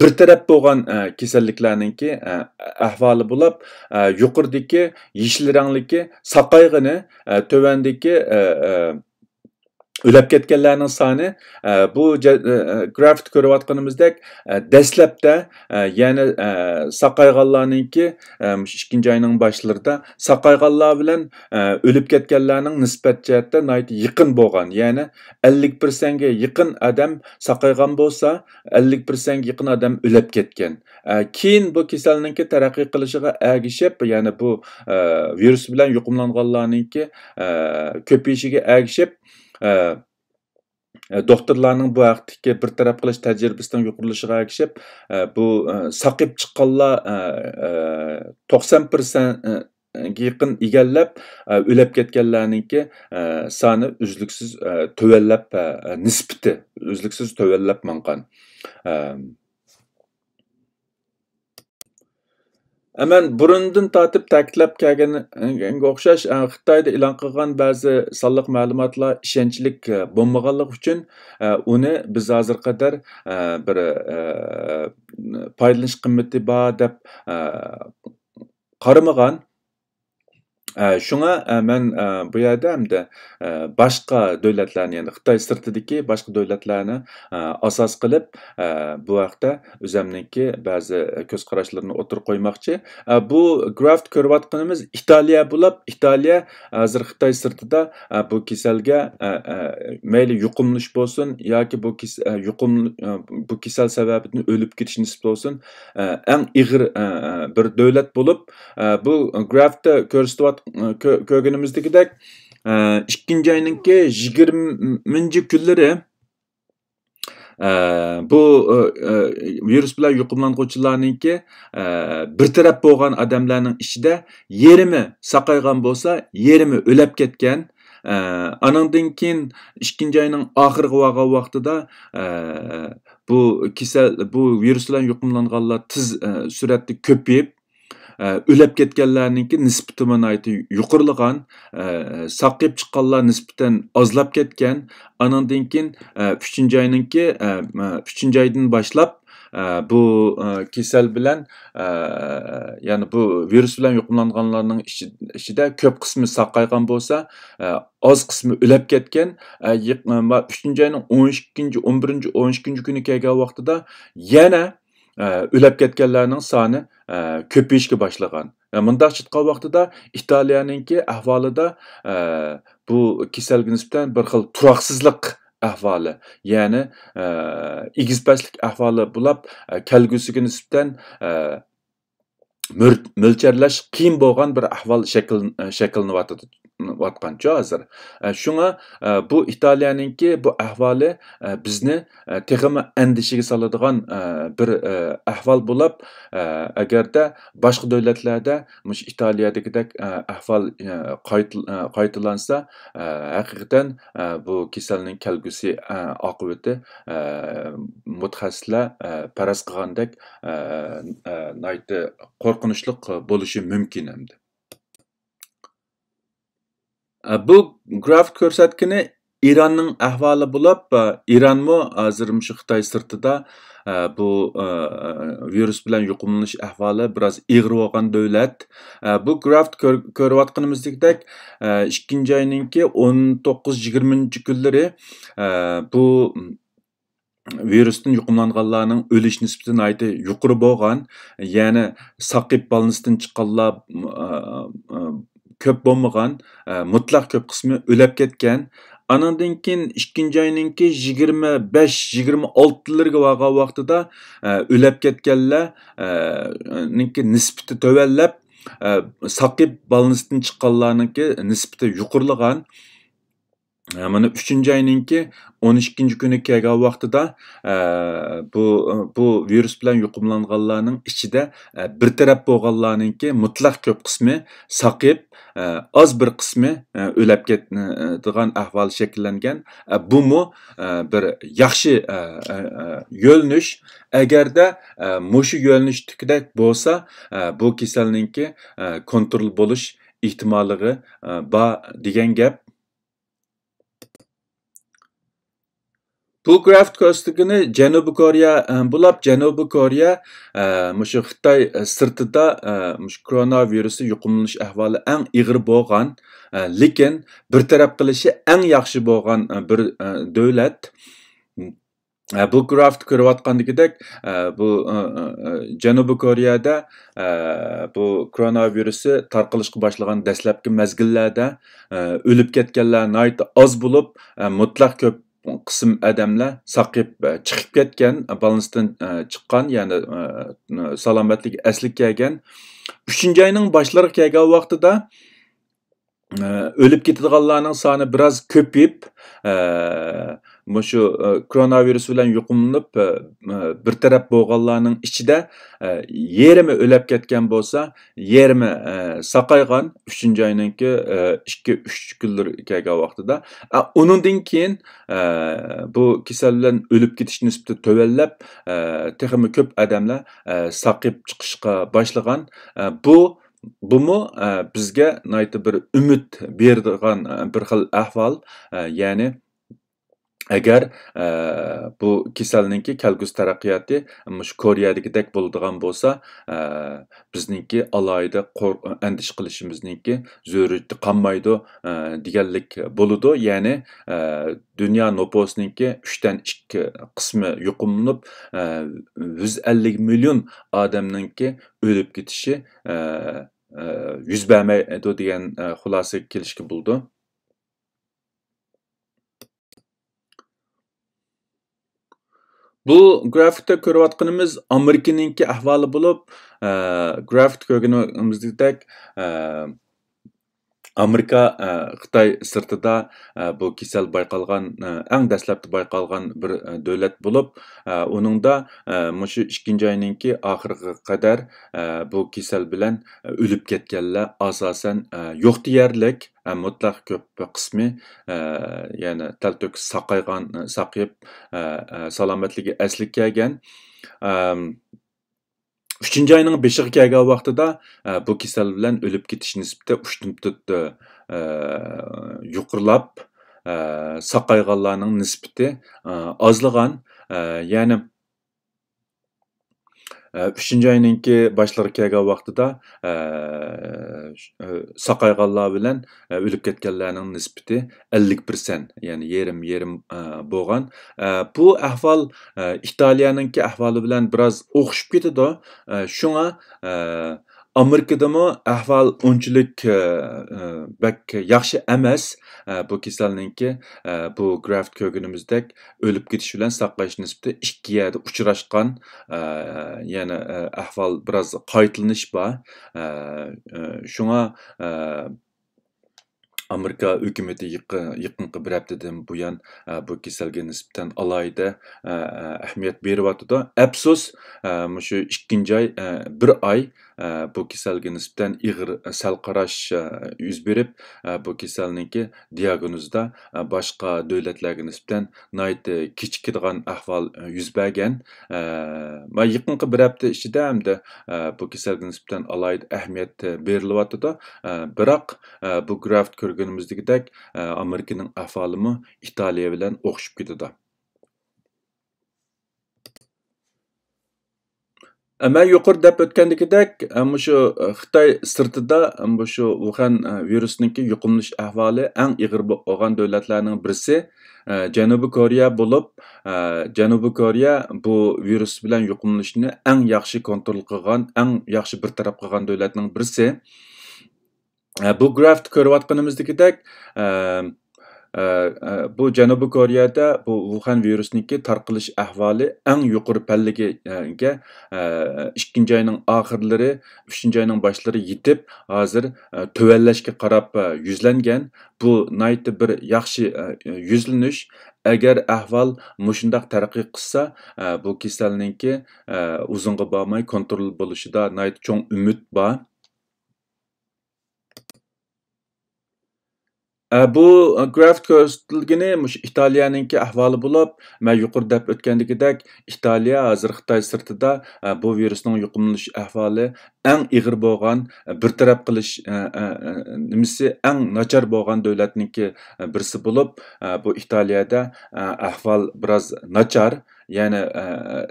bir taraf bo'lgan kasalliklarninki ahvoli bo'lib yuqoridagi yeshil rangliki soqayg'ini tövandagi o'ylab ketganlarning soni e, bu e, e, grafik ko'rayotganimizdek dastlabda ya'ni saqayganlarninki ikkinchi oyning boshlarida saqayganlar bilan o'lib ketganlarning nisbat yaqin bo'lgan ya'ni ellik persentga yaqin odam saqaygan bo'lsa ellik persentga yaqin odam o'lib ketgan keyin bu kasalninki taraqqiy qilishiga agishib ya'ni bu virus bilan yuqumlanganlarninki ko'payishiga agishib Э, э, doktorlarning bu haqdagi bir taraf qilish tajribasidan yuqorilashiga ergishib e, bu e, saqib chiqqanlar e, to'qson persent yaqin egallab o'lab ketganlarninki soni uzluksiz tuvallab nisbati uzluksiz tuvallab mangan Әмен бұрындын татып тәкітләп кәгенге оқшаш ә, Қытайда илан қылған бәзі салық мәліматлар ішенчілік ә, болмағанлық үшін ә, оны біз азыр қадар бір пайдаланыш қымметі ба деп қарымыған, shunga men bu yerda hamda boshqa davlatlarni ya'ni xitoy sirtidagi boshqa davlatlarni asos qilib bu vaqtda o'zimniki ba'zi ko'z qarashlarni o'tirib qo'ymoqchi bu graft ko'rayotganimiz italiya bo'lib italiya hozir xitoy sirtida bu kasalga mayli yuqumlanish bo'lsin yoki bu yuqum bu kasal sababidan o'lib ketish nisbat bo'lsin eng ig'ir bir davlat bo'lib bu grafda ko'rsatayotgan көргеніміздегідек ішкінде айныңке жигірмінші күлірі Ә, бұл ә, вирус білән юқымланғучыларныңке ә, бір тарап болған адамларның ішіде ерімі сақайған болса ерімі өлеп кеткен ә, аныңдан кейін ішкінші айның ақырғы уағы уақытыда бұл кесел бұл вирус білән юқымланғанлар тіз ә, сүрәтті o'lab ketganlarninki nisbati manayti yuqurlagan saqib chiqqanlar nisbatan ozlab ketgan anandan keyin uchinchi oyninki uchinchi oydan boshlab bu kasal bilan ya'ni bu virus bilan yuqumlanganlarning ichida ko'p qismi saqaygan bo'lsa oz qismi o'lab ketgan uchinchi oyning o'n ikkinchi o'n birinchi o'n ikkinchi kuni kelgan vaqtida yana o'lab э, ketganlarning soni e, ko'payishga boshlagan e, Mundaq chitqa vaqtida Italiyaninki ahvolida e, bu kasalga nisbatan bir xil turoqsizlik ahvoli ya'ni egizpastlik ahvoli bo'lib kelgusiga nisbatan mo'lcharlash qiyin bo'lgan bir ahvol shakl shaklinyotidi vatqancha hozir e, shunga e, bu italiyaninki bu ahvoli e, bizni texmi andishiga soladigan bir ahvol bo'lib agarda boshqa davlatlarda mush italiyadagidek ahvol qaytalansa haqiqatan bu kasalning kelgusi oqibati mutaxassislar paraz qilgandek qo'rqinchli bo'lishi mumkin hamdi Ә, бұл граф көрсеткені иранның ахвалы болып ә, иран мо азырымшы ә, қытай сыртыда бұл вирус білән жұқымыныш ахвалы біраз иғыр оған дәулет бұл графт көріп жатқанымыздегідәк ішкінші ә, 19-20 тоғыз бұл вирустың жұқымланғанларының өліш нисбетін айты жұқыры болған яғни сақип балнистан шыққанлар көп болмаған мұтлақ көп қысымы өлеп кеткен анандан кейін ikkinchi айныңки жigirma беш жigirma алтылырга баған уақытыда өліп кеткенлер ә, ниспіті төбенлеп ә, сақип балнистан чыққанларныкі ниспіті юқырлыған Mana uchinchi ayninki 12 kuni kelgan vaqtida bu bu virus bilan yuqumlanganlarning ichida e, bir taraf bo'lganlarninki mutlaq ko'p qismi saqib e, oz bir qismi e, o'lab ketadigan ahvol shakllangan bumu bir yaxshi yo'lnish agarda mushu yo'linishnikida bo'lsa bu kasalninki kontrol bo'lish ehtimoligi bor degan gap Bu graft kostigini Janubiy Koreya e, bo'lib, Janubiy Koreya e, mushu Xitoy e, sirtida mush koronavirusi yuqumlanish ahvoli eng ig'ir bo'lgan, lekin bir taraf qilishi eng yaxshi bo'lgan bir davlat. bu graft ko'rayotgandagidek bu janubiy koreyada bu koronavirusi tarqalishga boshlagan dastlabki mazgillarda o'lib ketganlar oz bo'lib mutlaq ko'p qism odamlar saqib e, chiqib ketgan e, balansdan e, chiqqan ya'ni salomatlik asli kelgan uchinchi oyning boshlariga kelgan vaqtida o'lib ketadiganlarning soni biroz ko'payib mushu e, koronavirus bilan yuqumlanib e, e, bartaraf bo'lganlarning ichida yarmi o'lab ketgan bo'lsa yarmi saqaygan uchinchi oyninki ikki uch kunlar kelgan vaqtida undan keyin bu kasal bilan o'lib ketish nisbati tövallab texmi ko'p odamlar saqib chiqishga boshlagan bu Bumu bizga naytı bir ümit berdiğan bir xil ahval, yani agar e, bu kasalninki kelgusi taraqqiyoti shu koreyadagidek bo'ladigan bo'lsa e, bizningki alohida e, andish qilishimizningki zarurati qolmaydi deganlik bo'ladi ya'ni dunyo nuposiningki uchdan ikki qismi yuqumlanib yuz ellik million odamninki o'lib ketishi yuz bermaydi degan xulosaga kelishga bo'ldi Bu grafikda ko'rayotganimiz Amerikaningki ahvoli bo'lib, grafik ko'rganimizdek Америка э, Қытай сыртыда э, бұл кесел байқалған э, әң дәсләпті байқалған бір дәүләт болып, оныңда мұшы ішкен жайныңки ақырғы қадар бұл кесел білән өліп кеткенлі асасын жоқ диярлік, mutlaq ә, көп qismi ya'ni tal to'kis saqaygan saqib salomatligi asli Үшінші айының бешіғі кәгі вақтыда ә, бұл кесел білән өліп кетіш нісіпті үштімтітті ә, юқырлап ә, сақайғаларының нісіпті ә, азлыған, ә, яғни Э, uchinchi oyninki boshlari kelgan vaqtida э, э, soqayganlar bilan o'lib ketganlarning nisbati ellik persent ya'ni yarim yarim e, bo'lgan e, bu ahvol e, italiyaninki ahvoli bilan biroz o'xshib ketadi shunga Amerikadami ahval unchalik e, e, bak yaxshi emas e, bu kasalninki bu graft ko'rganimizdek o'lib ketish bilan saqlash nisbati ikkiga uchrashgan yana ahvol biroz qaytilanish bor shunga Amerika hökuməti yaqın yaqınqı bir həftədən bu yan e, bu kəsəlgə nisbətən alayda e, e, əhmiyyət beriyatdı. Əfsus, məşu 2-ci ay 1 ay bu kəsəlgə nisbətən iğir sal qaraş yüz verib, bu kəsəlninki diaqnozda başqa dövlətlərə nisbətən nəyit kiçikidigan ahval yüz bərgən. Və yaqınqı bir həftə içində həm də bu kəsəlgə nisbətən alayda əhmiyyət berilyatdı. Biroq bu grafik көргөнүбүздөгүдөк Американың ахвалымы Италия менен окшоп кетет. Әмә юқыр дәп өткәндегедәк, әмі шу Қытай сыртыда, әмі шу Ухань вирусыныңки юқымлыш әхвалы әң иғыр болған дәулетләрнең бірсі, Җәнүби Корея болып, Җәнүби Корея бұл вирус белән юқымлышны әң яхшы контроль кылган, әң яхшы бір тарап кылган дәүләтнең бірсі. bu grafni ko'ryotganimizdagidek bu janubiy koreyada bu vuhan virusniki tarqalish ahvoli eng yuqori pallaga ikkinchi oyning oxirlari uchinchi oyning boshlari yetib hozir tuvallashga qarab yuzlangan bu nayti bir yaxshi yuzlanish agar ahvol mushundoq taraqqiy qilsa bu kasalninki uzunga bormay kontrol bo'lishida chong umid bor bu grafik ko'rsatilgini italiyaninki ahvoli bo'lib man yuqori deb o'tgandagidek italiya hozir xitoy sirtida bu virusning yuqumlanish ahvoli eng ig'ir bo'lgan taraf qilish nimasi eng nachar bo'lgan davlatniki birisi bo'lib bu italiyada ahvol biroz nachar ya'ni e,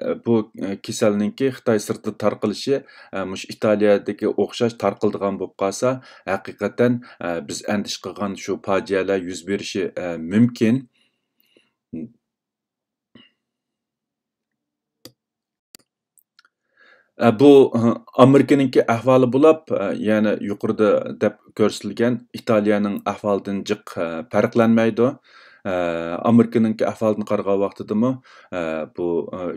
e, bu e, kasalninki xitoy sirti tarqalishi mush italiyadagi o'xshash tarqaldigan bo'lib qolsa haqiqatan biz andish qilgan shu fojialar yuz berishi mumkin bu amerikaninki ahvoli bo'lib ya'ni yuqorida deb ko'rsatilgan italiyaning ahvolidan jiq farqlanmaydi amerikaninki ahvolini qaragan vaqtidami bu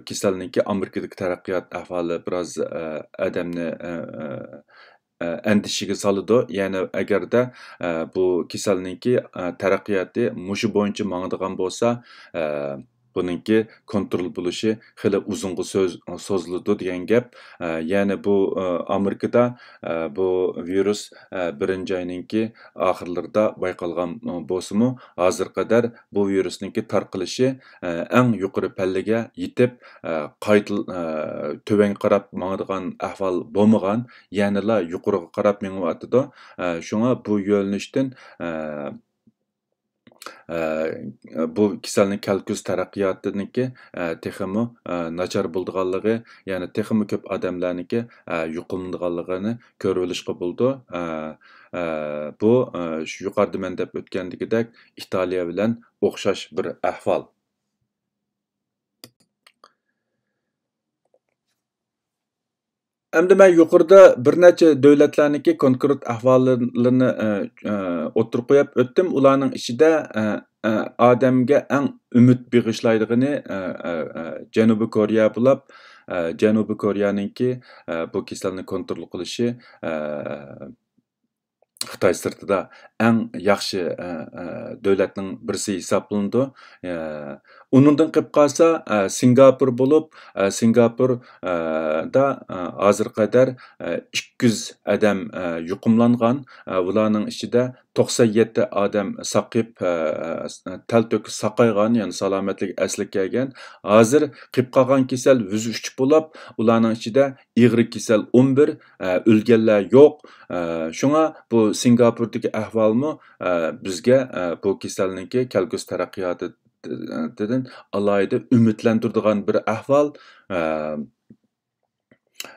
kislalniki amerikadagi taraqqiyot ahvoli biroz odamni andishiga soladi ya'ni agarda bu kislalniki taraqqiyoti mushi bo'yicha mangdigan bo'lsa buninki kontrol bo'lishi xili uzunga so'ziladi degan gap ya'ni bu e, amerikada e, bu virus e, birinchi oyninki oxirlarida bayqalgan bo'lsimu hozir qadar bu virusninki tarqalishi eng yuqori pallaga yetib qayt tuvan qarab mangadigan ahvol bo'lmagan yanila yuqoriga qarab mingyotidi shunga bu yo'nalishdan bu kisalning kelkus taraqqiyotiniki texmi nachar bo'ldiganligi ya'ni texmi ko'p odamlarniki yuqumdiganligini ko'rib olishga bo'ldi bu yuqorida man deb o'tgandagidek italiya bilan o'xshash bir ahvol endi man yuqorida bir necha davlatlarniki konkret ahvollarini e, e, o'tirib qo'yib o'tdim ularning ichida e, odamga eng umid bag'ishlaydigini janubiy koreya bo'lib janubiy koreyaninki bu kasalni kontrol qilishi xitoy sirtida eng yaxshi davlatning birisi Оныңдың қып э, Сингапур болып, Сингапурда э, Сингапур ә, да ә, азыр қадар ә, әдәм жұқымланған, ә, оларның 97 адам сақып, ә, тәл төкі сақайған, яғни саламатлық әсілік әген, азыр қып қаған кесел 103 болып, оларның ішіде 2 кесел 11, үлгелі жоқ. Шуңа бұл Сингапурдық әхвалымы ә, бізге ә, бұл кеселінің E, alayda ümitlendirdigan bir ahval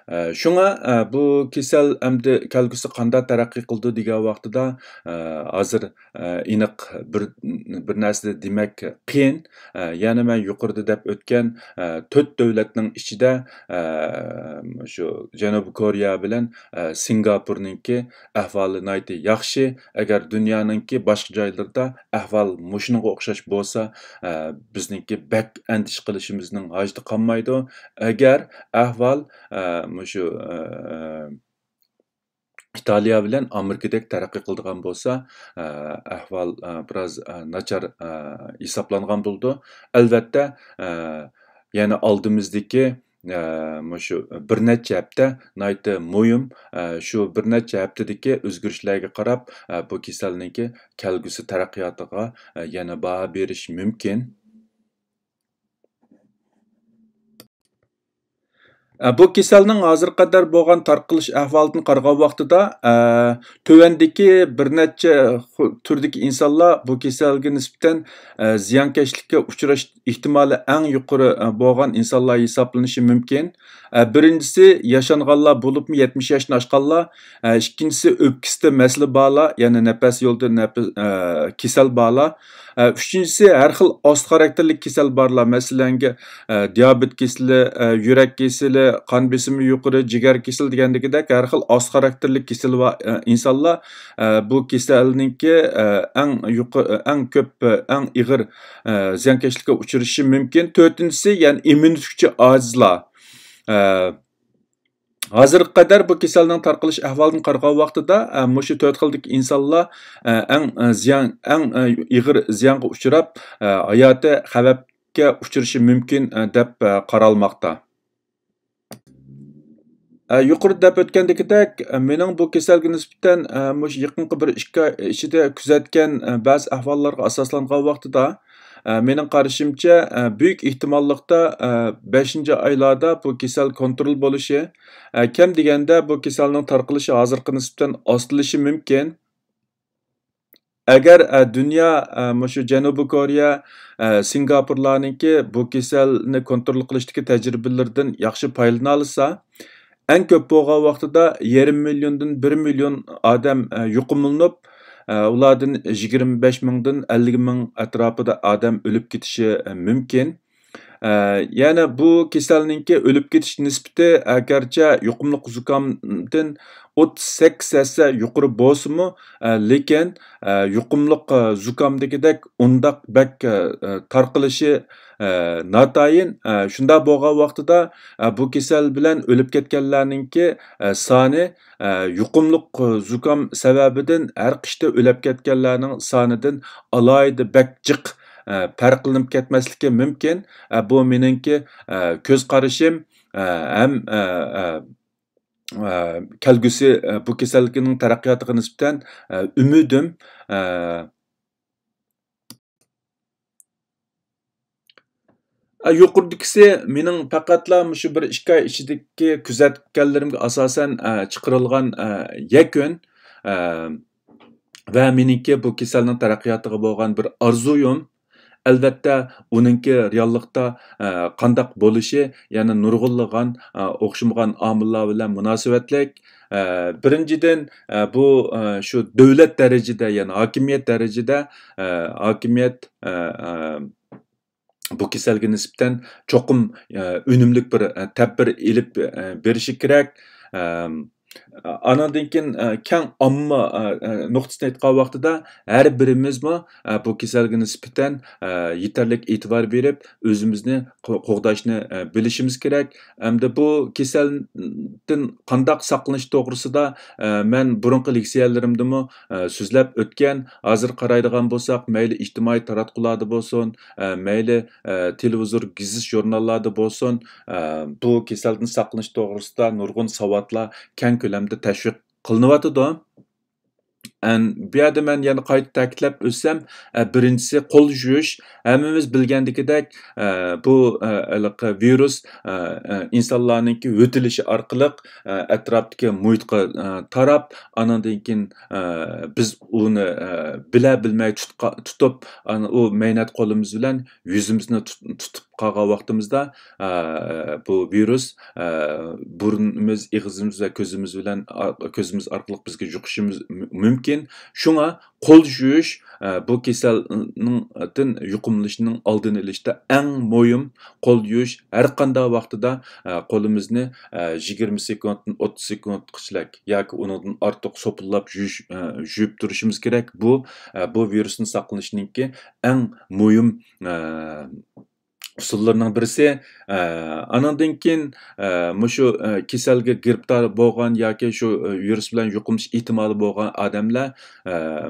Э, шуңа э, бұл кесел әмді кәлгісі қанда тәрәққи қылды деген вақтыда э, азыр иниқ бір, бір демек қиын. Яны мен юқырды деп өткен төт дәулетнің ішіде шу Жануб Корея білен ке әхвалы яқшы. Әгер дүнияның ке башқы жайларда әхвал мушыныңға оқшаш болса, ке бәк әндіш қылышымызның ажды қанмайды. Әгәр әхвал mushu italiya bilan amerikadek taraqqi qildigan bo'lsa ahvol biroz nachar hisoblangan bo'ldi albatta yana oldimizdagi shu bir necha hafta nayti mo'yim shu bir necha haftadagi o'zgarishlarga qarab bu kasalniki kelgusi taraqqiyotiga yana baho berish mumkin bu kadar hozirga qadar bo'lgan tarqalish ahvolini qaragan vaqtida tuvandagi bir necha turdagi insonlar bu kasalga nisbatan ziyonkashlikka uchrash ehtimoli eng yuqori bo'lgan mümkün. hisoblanishi mumkin birinchisi bulup bo'lib 70 yoshni oshganlar ikincisi o'pkisida masla bala ya'ni nefes nafas yo'lida kasal bala Э, үшіншісі әр қыл ост характерлік кесел барлар мәселенге э, диабет кесілі ә, э, жүрек кесілі қан бесімі жоқыры жігер кесіл дегендегі дәк әр қыл ост характерлік кесел бар ә, бұл кеселінікі әң жоқы әң көп әң иғыр ә, зиянкешілікке ұшырышы мүмкін төртіншісі яғни иммунитетке ажызла hozirga qadar bu kasalning tarqalish ahvolini qargan vaqtida e, mushu to'rt xildagi insonlar e, eng e, ziyon eng ig'ir ziyonga uchrab hayoti xavabga uchrashi mumkin deb qaralmoqda yuqori deb o'tgandagidek mening bu kasalga nisbatan mush yaqinqi bir ikki ichida kuzatgan ba'zi ahvollarga asoslangan vaqtida mening э, qarashimcha э, buyuk ehtimollikda э, beshinchi oylarda bu kasal kontrol bo'lishi kam deganda bu kasalning tarqalishi hozirgi nisbatan ostilishi mumkin agar e, dunyo shu e, janubiy koreya e, singapurlarniki bu kasalni kontrol qilishdagi tajribalaridan yaxshi foydalana olsa eng ko'p bo'lgan vaqtida yarim milliondan bir million odam yuqumlanib ulardan 25 mingdan 50 ming atrofida odam o'lib ketishi mumkin. Yana bu kasallikka o'lib ketish nisbati agarcha yuqumli zukamdan 38 есе yuqori bolsa lekin yuqumli zukamdagidek undaq bak тарқылышы, Э, Натайын shunda bo'lgan vaqtida bu kasal bilan o'lib ketganlarninki soni yuqumliq zukam sababidan har qishda o'lib ketganlarning sonidan alayida bakjiq farqlanib ketmasligi mumkin. Bu meningki ko'z qarashim ham kelgusi bu kasallikning taraqqiyotiga nisbatan umidim yuqoridagisi mening faqatla shu bir ikki oy ichidagi kuzatganlarimga asosan e, chiqarilgan e, yakun e, va meningki bu kasalning taraqqiyotiga bo'lgan bir orzuyim albatta uninki reallikda qandaq bo'lishi ya'ni nurg'unlagan o'xshamagan omillar bilan munosabatlik birinchidan bu shu davlat darajada ya'ni hokimiyat darajada hokimiyat бұл кеселге нисбетен чоқым өнімдік бір тәппір еліп беріші керек анан кийин э, кең амма э, э, айтқан уақытыда әр біріміз бирибиз бұл кесалга ниспетен етерлік етібар беріп өзімізді когдашны білішіміз керек бұл кеселдің кесалдын кандак сакланыш да мен бурунку лекцияларымдамы сөзлеп өткен азыр қарайдыған болсақ мәйлі иҗтимаи тараткуларда болсын мәйлі телевизор гизит журналларда болсун бул кесалдын сакланыш тогрусуда нургун саватлар кең көлөм ko'lamda tashviq qilinyotidi bu yerda man yana qayta ta'kidlab o'tsam birinchisi qo'l yuvish hammamiz bilgandikidek bu virus insonlarninki o'tilishi orqali atrofdagi muhitga tarab anadan keyin biz uni bila bilmay tutib u mehnat qo'limiz bilan yuzimizni tutib қалған уақытымызда ә, бұл вирус ә, бұрынымыз иығымыз көзіміз білән көзіміз арқылы бізге жұқышымыз мүмкін шуңа қол жүйіш ә, бұл кеселдің жұқымлышының алдын алышта ең мойым қол жүйіш әрқандай уақытыда ә, қолымызды жигерме ә, секундтан 30 секунд кішілік яки оның артық сопылап жүйіп ә, тұрышымыз керек бұл ә, бұл вирустың сақынышынікі ең мойым ә, usullarining birisi e, anandan keyin e, mushu e, kasalga giribdor bo'lgan yoki shu virus bilan yuqumish ehtimoli bo'lgan odamlar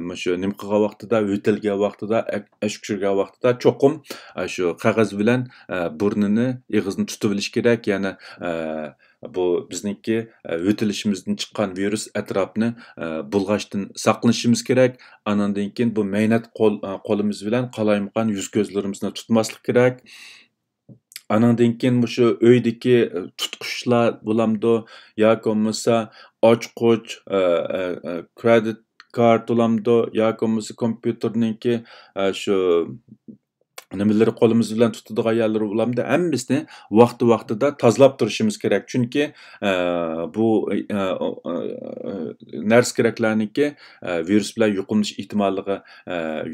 mushu nima qilgan vaqtida yo'talgan vaqtida ashkurga vaqtida cho'qim shu qog'oz bilan burnini ig'izni tutib olish kerak ya'ni bu bizniki e, o'tilishimizdan chiqqan virus atrofni e, bulg'ashdan saqlanishimiz kerak anandan keyin bu maynat qo'l e, qo'limiz bilan qalaymqan yuz ko'zlarimizni tutmaslik kerak anandan keyin shu uydagi tutqichlar bo'lamdi yoki bo'lmasa ochqoch kredit kart bo'lamdi yoki bo'lmasa kompyuterniki shu nimalar qo'limiz bilan tutadigan ayollar ularni hammasini vaqti vaqtida tozalab turishimiz kerak chunki e, bu e, e, nars keraklarniki virus bilan yuqumlanish ehtimolligi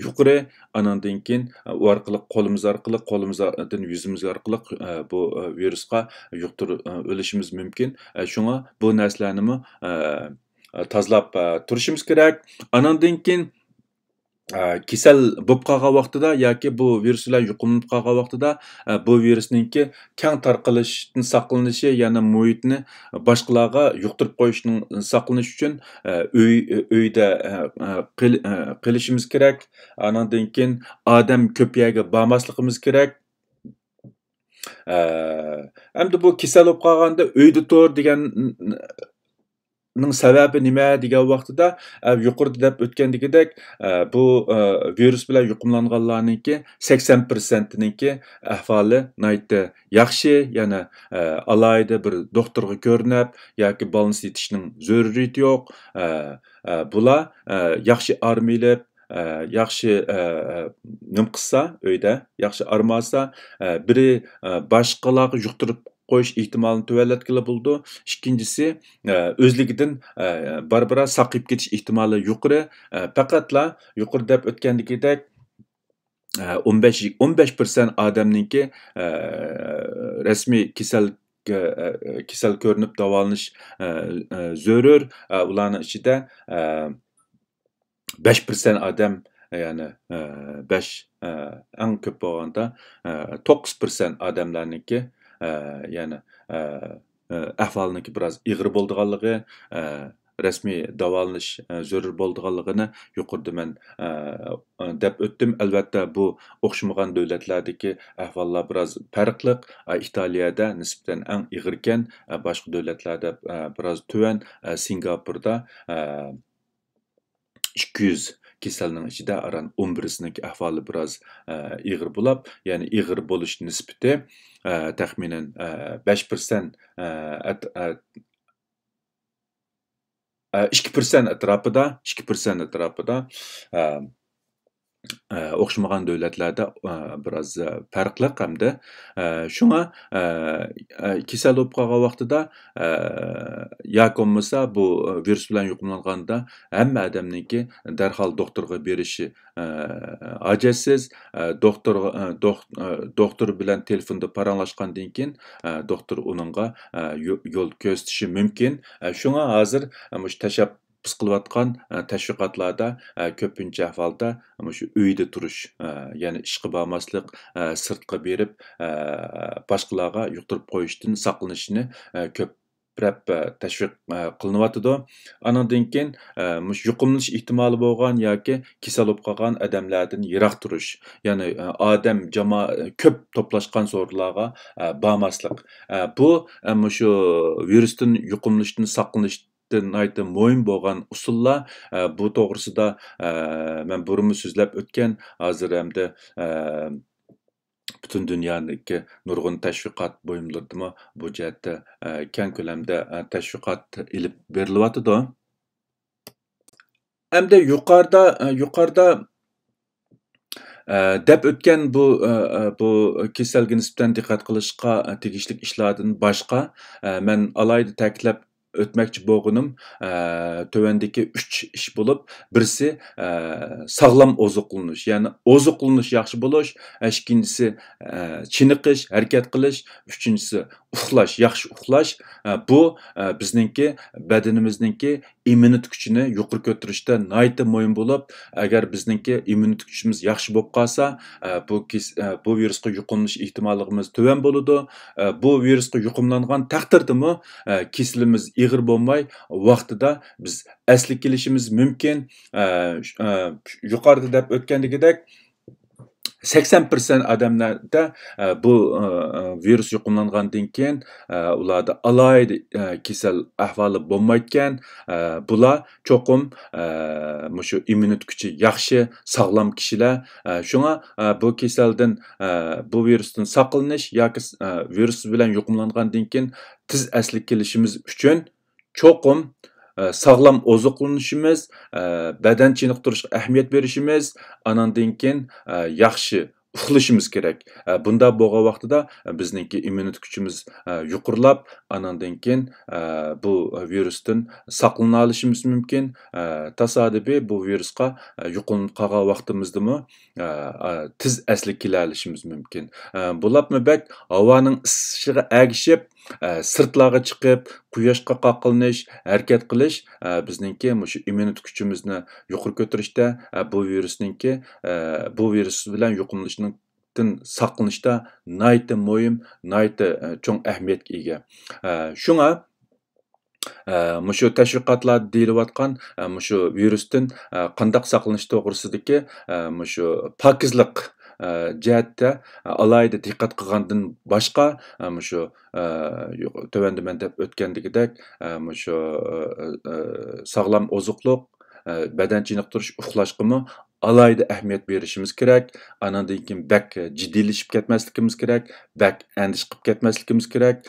yuqori anandan keyin u orqali qo'limiz orqali qo'limizdan yuzimiz orqali bu virusga yuqtir o'lishimiz mumkin shunga bu narsalarni tozalab turishimiz kerak anandan keyin ә, кесел болып қалған уақытыда яки бұл вирустар жұқынып қалған уақытыда ә, бұл вирустыңке кең тарқылыштың сақылынышы яғни мұхитіні басқаларға жұқтырып қоюшының сақылынышы үшін үй үйде қылышымыз керек анадан кейін адам көпияге бармаслығымыз керек әмді бұл кесел болып қалғанда үйді тұр деген ның сәбәбі неме деген вақтыда ә, юқырды деп өткендігідек ә, бұл ә, вирус білән юқымланғанларныңки 80%-ніңки әхвалы найты яқшы, яны алайды бір докторға көрініп, яки баланс етішінің зөріреті жоқ, бұла яқшы армейліп, yaxshi nim qilsa uyda армаса, бірі biri boshqalarga коюш ыктымалын төбөлөткүлө болду. Экинчиси, өзлигиден барбара сакып кетиш ыктымалы жукары. Факатла жукары деп өткөндүгидек 15 15% адамныңки resmi kesel kesel görünüp davalanış zörür. Ulanın içinde 5% adam yani 5 en köp olanda 9% adamlarınki ya'ni ahvolniki biroz ig'ir bo'ldiganligi rasmiy davolanish zarur bo'ldiganligini yuqorida man deb o'tdim albatta bu o'xshamagan davlatlardagi ahvollar biroz farqliq italiyada nisbatan ang ig'irkan boshqa davlatlarda biroz tuvan singapurda ikki yuz kasalning ichida aran 11-siniki ahvoli biroz e, ig'ir bo'lib, ya'ni ig'ir bo'lish nisbati e, taxminan 5% 2% atrafida, 2% atrofida o'xshamagan davlatlarda biroz farqliq hamda shunga kasal bo'lib qolgan vaqtida yoki bo'lmasa bu virus bilan yuqumlanganda hamma odamniki darhol doktorga berishi ajatsiz doktor doktor bilan telefonda paranglashgandan keyin doktor uningga yo'l ko'rsatishi mumkin shunga hozir tashab biz qilayotgan e, tashviqotlarda e, ko'pincha ahvolda shu uyda turish e, ya'ni ishga bormaslik sirtqa berib boshqalarga yuqtirib qo'yishdan saqlanishni ko'p prep tashviq qilinyotidi anandan keyin mush yuqumlanish ehtimoli bo'lgan yoki kasal bo'lib qolgan odamlardan yiroq turish ya'ni odam jamoa ko'p to'plashgan so'rlarga bormaslik bu shu virusdan yuqumlanishdan saqlanish дин айты мойын болған усулла ә, э, бұл тоғырсыда ә, э, мен бұрымы сөзләп өткен азыр әмді ә, э, бүтін дүнияныкі нұрғын тәшвиқат бойымдырды ма бұл жәтті ә, кән көлемді іліп беріліп атыды әмді юқарда ә, деп өткен бұл ә, бұл кеселгі нісіптен диқат қылышқа ә, тегішілік ішладың башқа мен алайды тәкіліп boğunum e, tövendeki üç ish bo'lib birisi e, sog'lom ozuklunuş ya'ni yaxşı yaxshi bo'lish e, ikkinchisi e, chiniqish harakat qilish uchinchisi uxlash yaxshi uxlash e, bu e, bizningki badanimizningki immunit kuchini yuqori ko'tarishda nayta mo'yin bo'lib agar bizningki immunit kuchimiz yaxshi bo'lib qolsa e, bu bu virusga yuqumlanish ehtimolligimiz tuvan bo'ladi bu virusga yuqumlangan taqdirdami kesilimiz ig'ir bo'lmay vaqtida biz asli kelishimiz mumkin yuqorida deb o'tgandagidek 80% persent odamlarda e, bu e, e, virus yuqumlangandan keyin ularda alohida kasal ahvoli bo'lmayotgan bular cho'qim shu immunit kuchi yaxshi sog'lom kishilar shunga bu kasaldan bu virusdan saqlanish yoki virus bilan yuqumlangandan keyin tiz asli kelishimiz uchun cho'qim ә, э, сағлам озықлынышымыз, ә, э, бәдән чиніқтұрышқа әхмет берішіміз, анан дейінкен э, яқшы ұқылышымыз керек. бұнда болға вақтыда ә, иммунит күчіміз ә, юқырлап, анан дейінкен бұл вирустың сақылын алышымыз мүмкін, тасады бе бұл вирусқа ә, қаға вақтымызды мұ, тіз әсілі келі алышымыз мүмкін. Ә, бұлап мүбәк ауаның ұсшығы әгішеп, sirtlarga chiqib quyoshga qoqilnish harakat qilish bizningki shu immunitet kuchimizni yuqori ko'tarishda bu virusninki bu virus bilan yuqumlanishning saqlanishda nayti mo'yim nayti cho'ng ahamiyatga ega shunga mushu tashviqotlar deyilayotgan mushu virusdan qandoq saqlanish to'g'risidagi mushu pokizlik Э, жәтті э, алайды диққат қылғандың башқа э, мұшу төвәнді мәндәп өткендігі дәк мұшу сағлам озықлық бәдән чинық тұрш ұқлаш қымы алайды әхмет берішіміз керек анандан кейін бәк жиделешіп кетмәсліміз керек бәк әндіш қылып кетмәсліміз керек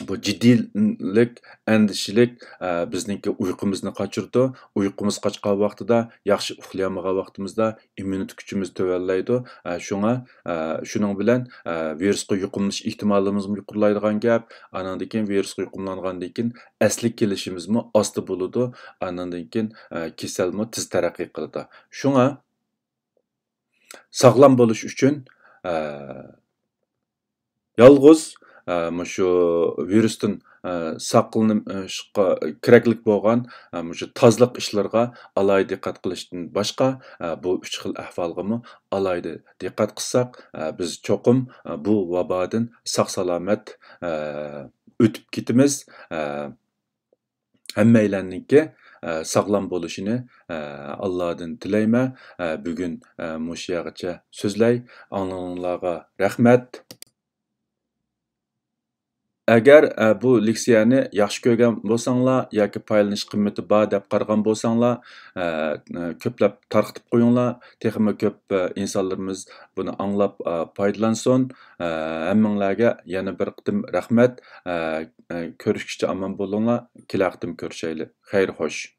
bu jiddiylik andishilik e, bizniki uyqumizni qochirdi uyqumiz qochgan vaqtida yaxshi uxlayolmagan vaqtimizda immunitet kuchimiz tovallaydi e, shunga e, shuning bilan virusga yuqumlanish ehtimolimiz yuqurlaydigan gap anandan keyin virusga yuqumlangandan keyin asli kelishimizmi osti bo'ladi anandan keyin kasalmi tez taraqqiy qiladi shunga sog'lom bo'lish uchun yolg'iz ә, э, вирустын вирустың э, ә, сақылыны э, шыққа болған ә, тазлық ішларға алай диқат қылыштың башқа бұл үш қыл әхвалғымы алайды диқат қысақ біз чоқым бұл вабадың сақ саламет өтіп кетіміз ә, әммейләннікі ә, сағлам болушыны ә, тілеймі бүгін ә, мұшияғыча сөзләй аңыңларға рәхмәт agar e, bu leksiyani yaxshi ko'rgan bo'lsanglar yoki paylanish qimmati bor deb qaragan bo'lsanglar e, e, ko'plab tarqitib qo'yinglar texmi ko'p insonlarimiz buni anglab foydalansin hammanglarga yana bir qitim rahmat ko'rishguncha omon bo'linglar kelar qitim ko'rishayli xayr xo'sh